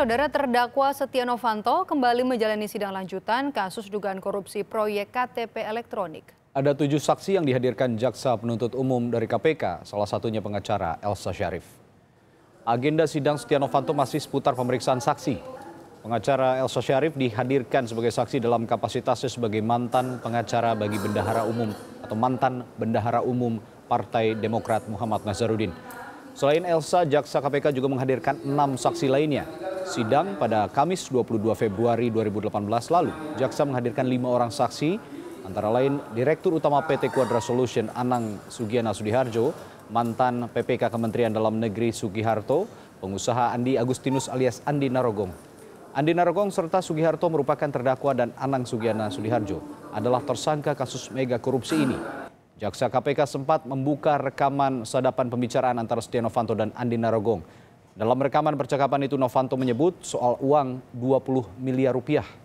Saudara terdakwa Setia Novanto kembali menjalani sidang lanjutan kasus dugaan korupsi proyek KTP elektronik. Ada tujuh saksi yang dihadirkan jaksa penuntut umum dari KPK, salah satunya pengacara Elsa Syarif. Agenda sidang Setia Novanto masih seputar pemeriksaan saksi. Pengacara Elsa Syarif dihadirkan sebagai saksi dalam kapasitasnya sebagai mantan pengacara bagi bendahara umum atau mantan bendahara umum Partai Demokrat Muhammad Nazarudin. Selain Elsa, jaksa KPK juga menghadirkan enam saksi lainnya. Sidang pada Kamis 22 Februari 2018 lalu, jaksa menghadirkan lima orang saksi, antara lain Direktur Utama PT Quadra Solution Anang Sugiana Sudiharjo, mantan PPK Kementerian Dalam Negeri Sugiharto, pengusaha Andi Agustinus alias Andi Narogong. Andi Narogong serta Sugiharto merupakan terdakwa dan Anang Sugiana Sudiharjo adalah tersangka kasus mega korupsi ini. Jaksa KPK sempat membuka rekaman sadapan pembicaraan antara Setia Novanto dan Andi Narogong dalam rekaman percakapan itu Novanto menyebut soal uang 20 miliar rupiah